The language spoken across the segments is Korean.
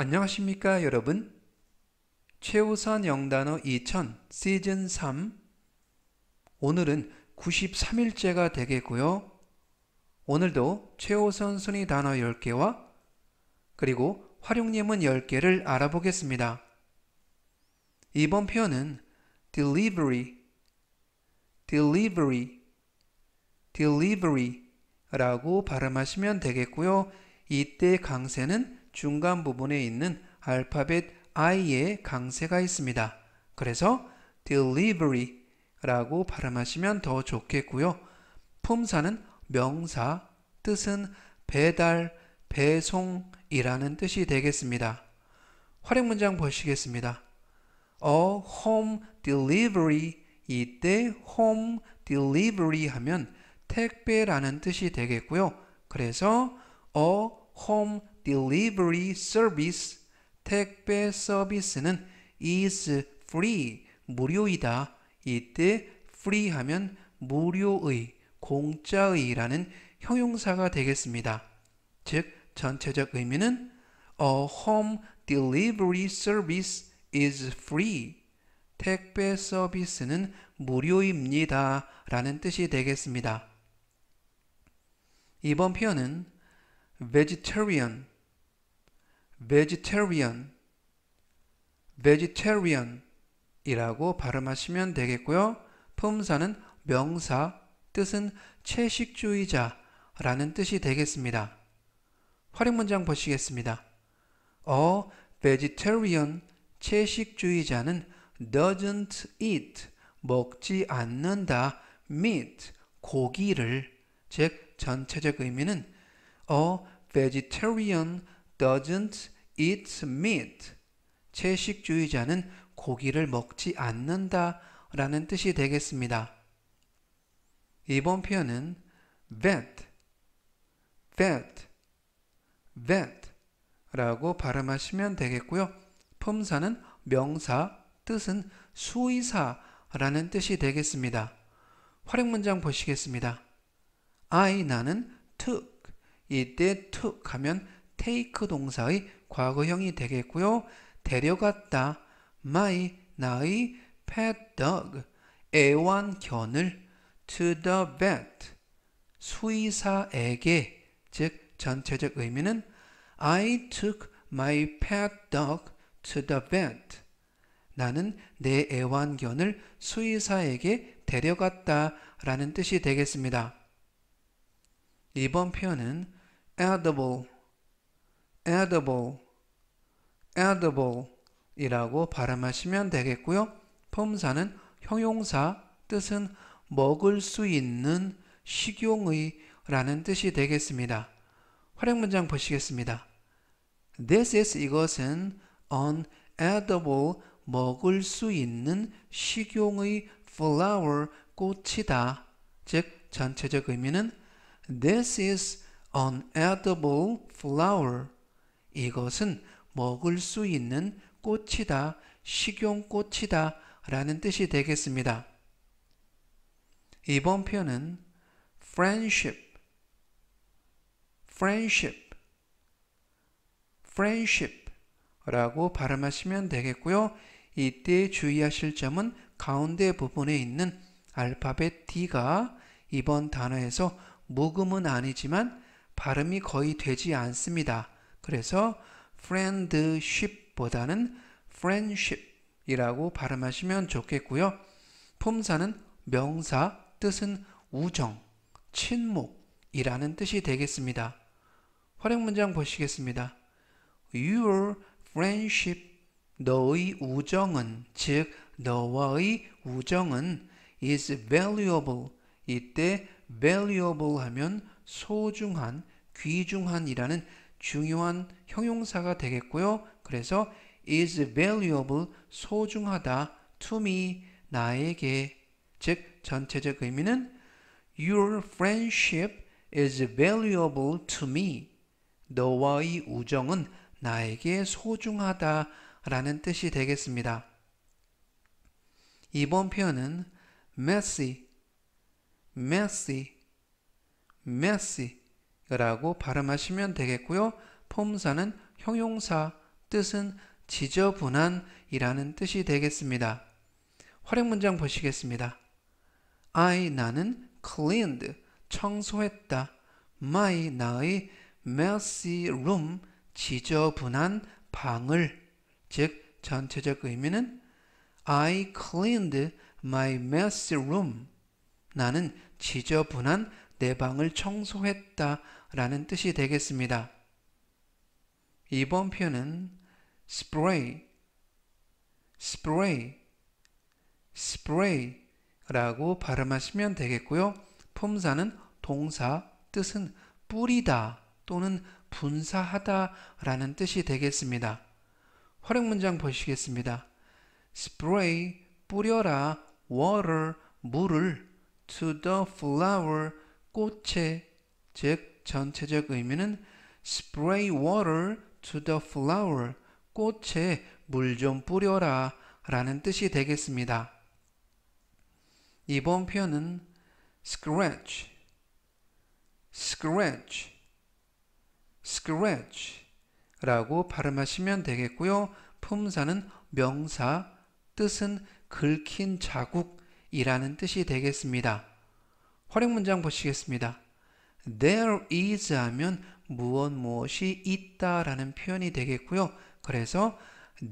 안녕하십니까 여러분 최우선 영단어 2000 시즌 3 오늘은 93일째가 되겠고요 오늘도 최우선 순위 단어 10개와 그리고 활용예문 10개를 알아보겠습니다 이번 표현은 delivery delivery delivery 라고 발음하시면 되겠고요 이때 강세는 중간 부분에 있는 알파벳 I에 강세가 있습니다. 그래서 delivery라고 발음하시면 더 좋겠고요. 품사는 명사, 뜻은 배달, 배송이라는 뜻이 되겠습니다. 활용 문장 보시겠습니다. A home delivery 이때 home delivery 하면 택배라는 뜻이 되겠고요. 그래서 a home delivery service 택배 서비스는 is free 무료이다. 이때 free 하면 무료의 공짜의라는 형용사가 되겠습니다. 즉 전체적 의미는 A home delivery service is free. 택배 서비스는 무료입니다. 라는 뜻이 되겠습니다. 이번 표현은 vegetarian, vegetarian, vegetarian이라고 발음하시면 되겠고요. 품사는 명사, 뜻은 채식주의자라는 뜻이 되겠습니다. 활용 문장 보시겠습니다. A vegetarian, 채식주의자는 doesn't eat, 먹지 않는다, meat, 고기를, 즉 전체적 의미는 A vegetarian doesn't eat meat. 채식주의자는 고기를 먹지 않는다 라는 뜻이 되겠습니다. 이번 표현은 vet, vet, vet 라고 발음하시면 되겠고요. 품사는 명사, 뜻은 수의사라는 뜻이 되겠습니다. 활용 문장 보시겠습니다. I, 나는, took 이때 to 가면 take 동사의 과거형이 되겠고요. 데려갔다. my, 나의 pet dog, 애완견을 to the vet, 수의사에게 즉 전체적 의미는 I took my pet dog to the vet. 나는 내 애완견을 수의사에게 데려갔다 라는 뜻이 되겠습니다. 이번 표현은 edible, edible, edible 이라고 발음하시면 되겠고요. 품사는 형용사, 뜻은 먹을 수 있는 식용의 라는 뜻이 되겠습니다. 활용 문장 보시겠습니다. This is 이것은 an edible 먹을 수 있는 식용의 flower 꽃이다. 즉 전체적 의미는 This is an edible flower. 이것은 먹을 수 있는 꽃이다, 식용꽃이다 라는 뜻이 되겠습니다. 이번 표현은 friendship, friendship, friendship 라고 발음하시면 되겠고요. 이때 주의하실 점은 가운데 부분에 있는 알파벳 D가 이번 단어에서 묵음은 아니지만 발음이 거의 되지 않습니다. 그래서 friendship보다는 friendship이라고 발음하시면 좋겠고요. 품사는 명사, 뜻은 우정, 친목이라는 뜻이 되겠습니다. 활용 문장 보시겠습니다. Your friendship, 너의 우정은, 즉 너와의 우정은 is valuable. 이때 valuable 하면 소중한, 귀중한이라는 중요한 형용사가 되겠고요. 그래서 is valuable, 소중하다, to me, 나에게. 즉, 전체적 의미는 Your friendship is valuable to me. 너와의 우정은 나에게 소중하다 라는 뜻이 되겠습니다. 이번 표현은 messy, messy mercy라고 발음하시면 되겠고요. 폼사는 형용사, 뜻은 지저분한이라는 뜻이 되겠습니다. 활용 문장 보시겠습니다. I 나는 cleaned 청소했다. My 나의 messy room 지저분한 방을 즉 전체적 의미는 I cleaned my messy room 나는 지저분한 내 방을 청소했다 라는 뜻이 되겠습니다. 2번 표현은 spray, spray, spray 라고 발음하시면 되겠고요. 품사는 동사, 뜻은 뿌리다 또는 분사하다 라는 뜻이 되겠습니다. 활용 문장 보시겠습니다. spray, 뿌려라, water, 물을 to the flower, 꽃의 즉 전체적 의미는 spray water to the flower 꽃에 물 좀 뿌려라 라는 뜻이 되겠습니다. 이번 표현은 scratch, scratch, scratch 라고 발음하시면 되겠고요. 품사는 명사, 뜻은 긁힌 자국이라는 뜻이 되겠습니다. 활용 문장 보시겠습니다. There is 하면 무엇 무엇이 있다라는 표현이 되겠고요. 그래서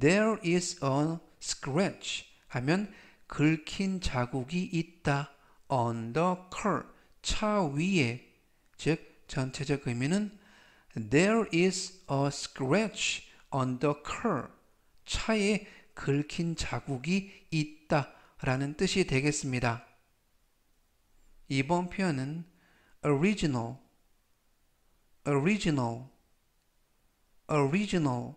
there is a scratch 하면 긁힌 자국이 있다. on the car 차 위에 즉 전체적 의미는 there is a scratch on the car 차에 긁힌 자국이 있다 라는 뜻이 되겠습니다. 이번 표현은 original, original, original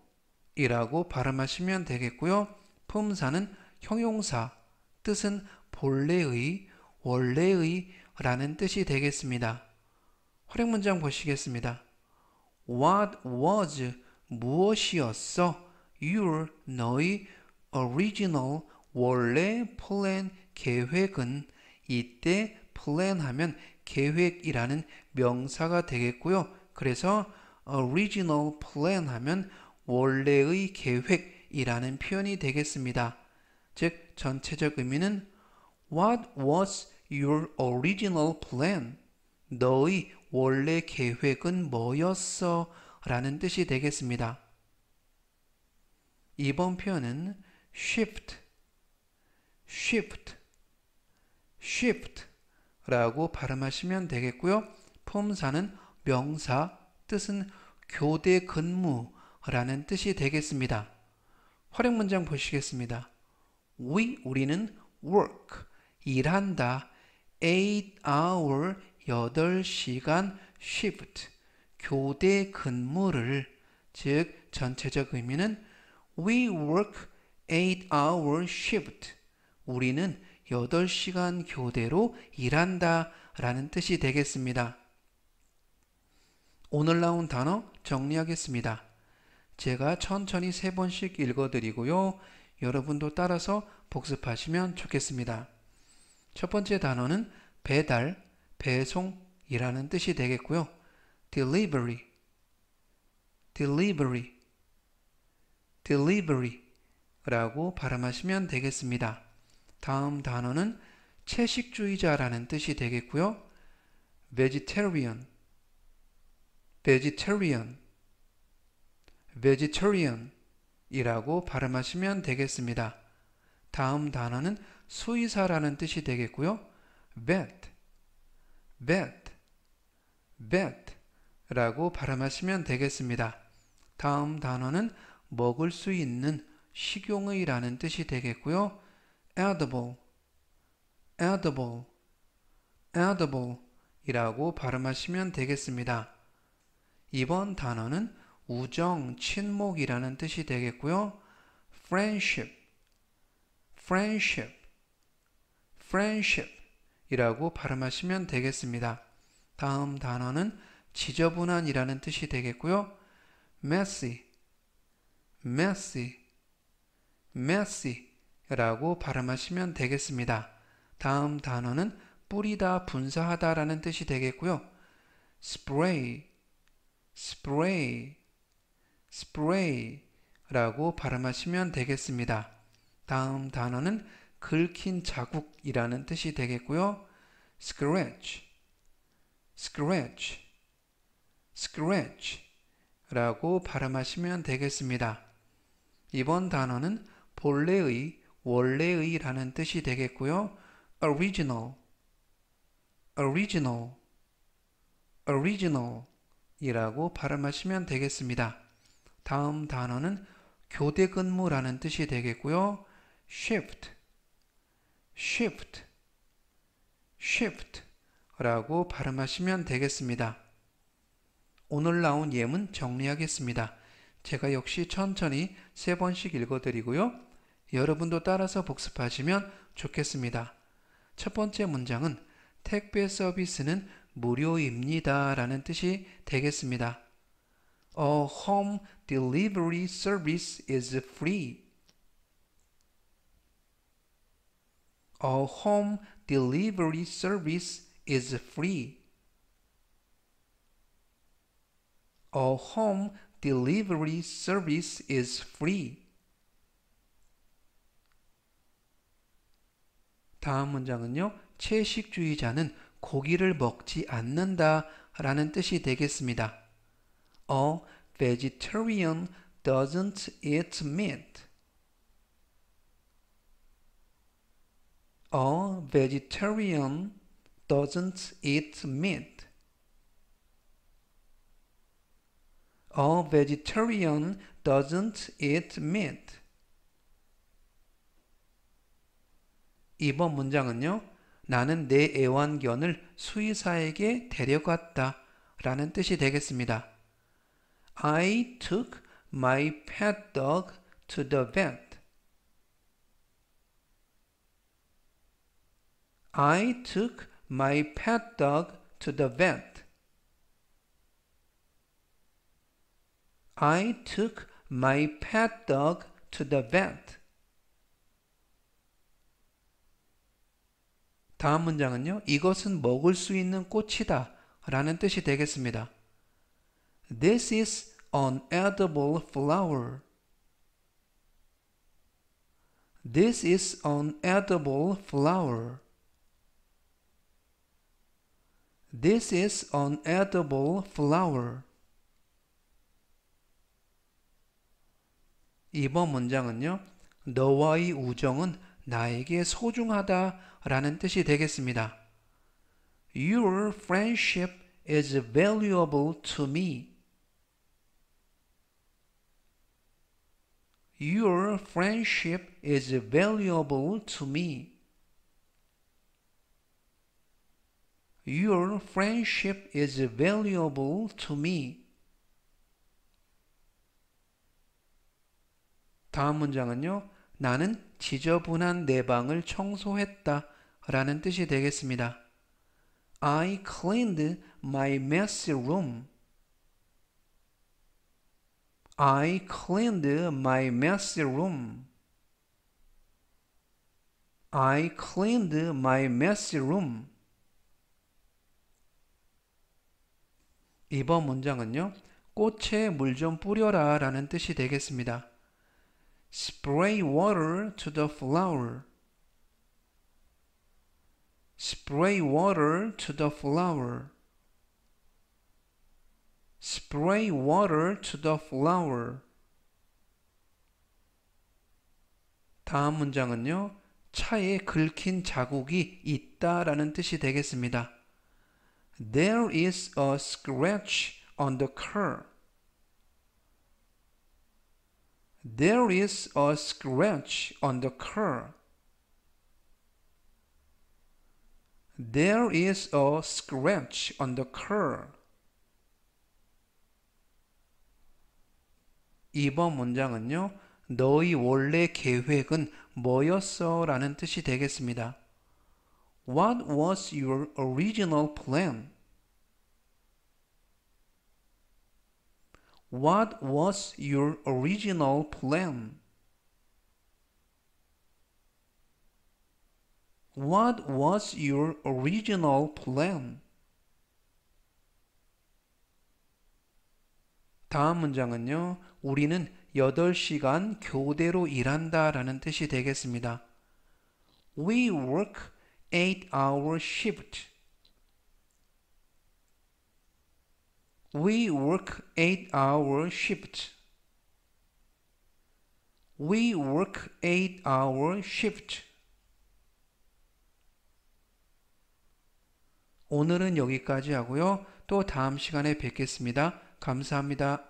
이라고 발음하시면 되겠고요. 품사는 형용사, 뜻은 본래의, 원래의 라는 뜻이 되겠습니다. 활용 문장 보시겠습니다. What was 무엇이었어? Your 너의 original 원래 plan, 계획은 이때 plan 하면 계획이라는 명사가 되겠고요. 그래서 original plan 하면 원래의 계획이라는 표현이 되겠습니다. 즉 전체적 의미는 What was your original plan? 너의 원래 계획은 뭐였어? 라는 뜻이 되겠습니다. 이번 표현은 shift, shift, shift 라고 발음하시면 되겠고요. 품사는 명사, 뜻은 교대 근무라는 뜻이 되겠습니다. 활용 문장 보시겠습니다. We, 우리는 work, 일한다. 8hour, 8시간 shift, 교대 근무를, 즉 전체적 의미는 We work 8-hour shift, 우리는 8시간 교대로 일한다 라는 뜻이 되겠습니다. 오늘 나온 단어 정리하겠습니다. 제가 천천히 세 번씩 읽어드리고요. 여러분도 따라서 복습하시면 좋겠습니다. 첫 번째 단어는 배달, 배송이라는 뜻이 되겠고요. delivery, delivery, delivery라고 발음하시면 되겠습니다. 다음 단어는 채식주의자라는 뜻이 되겠고요. vegetarian, vegetarian, vegetarian 이라고 발음하시면 되겠습니다. 다음 단어는 수의사라는 뜻이 되겠고요. vet, vet, vet 라고 발음하시면 되겠습니다. 다음 단어는 먹을 수 있는 식용의라는 뜻이 되겠고요. edible, edible, edible 이라고 발음하시면 되겠습니다. 이번 단어는 우정, 친목이라는 뜻이 되겠고요. friendship, friendship, friendship 이라고 발음하시면 되겠습니다. 다음 단어는 지저분한 이라는 뜻이 되겠고요. messy, messy, messy 라고 발음하시면 되겠습니다. 다음 단어는 뿌리다, 분사하다 라는 뜻이 되겠고요. spray, spray, spray 라고 발음하시면 되겠습니다. 다음 단어는 긁힌 자국이라는 뜻이 되겠고요. scratch, scratch, scratch 라고 발음하시면 되겠습니다. 이번 단어는 본래의 원래의라는 뜻이 되겠고요. original, original, original 이라고 발음하시면 되겠습니다. 다음 단어는 교대 근무라는 뜻이 되겠고요. shift, shift, shift 라고 발음하시면 되겠습니다. 오늘 나온 예문 정리하겠습니다. 제가 역시 천천히 세 번씩 읽어드리고요. 여러분도 따라서 복습하시면 좋겠습니다. 첫 번째 문장은 택배 서비스는 무료입니다 라는 뜻이 되겠습니다. A home delivery service is free. A home delivery service is free. A home delivery service is free. 다음 문장은요. 채식주의자는 고기를 먹지 않는다 라는 뜻이 되겠습니다. A vegetarian doesn't eat meat. A vegetarian doesn't eat meat. A vegetarian doesn't eat meat. 2번 문장은요. 나는 내 애완견을 수의사에게 데려갔다 라는 뜻이 되겠습니다. I took my pet dog to the vet. I took my pet dog to the vet. I took my pet dog to the vet. 다음 문장은요. 이것은 먹을 수 있는 꽃이다 라는 뜻이 되겠습니다. This is an edible flower. This is an edible flower. This is an edible flower. 이번 문장은요. 너와의 우정은 나에게 소중하다라는 뜻이 되겠습니다. Your friendship is valuable to me. Your friendship is valuable to me. Your friendship is valuable to me. 다음 문장은요. 나는 지저분한 내 방을 청소했다 라는 뜻이 되겠습니다. I cleaned my messy room. I cleaned my messy room. I cleaned my messy room. 이번 문장은요. 꽃에 물 좀 뿌려라 라는 뜻이 되겠습니다. spray water to the flower spray water to the flower spray water to the flower 다음 문장은요. 차에 긁힌 자국이 있다라는 뜻이 되겠습니다. There is a scratch on the car. There is a scratch on the car. There is a scratch on the car. 2번 문장은요. 너희 원래 계획은 뭐였어? 라는 뜻이 되겠습니다. What was your original plan? What was your original plan? What was your original plan? 다음 문장은요. 우리는 8시간 교대로 일한다 라는 뜻이 되겠습니다. We work 8-hour shift. We work eight-hour shift. We work eight-hour shift. 오늘은 여기까지 하고요. 또 다음 시간에 뵙겠습니다. 감사합니다.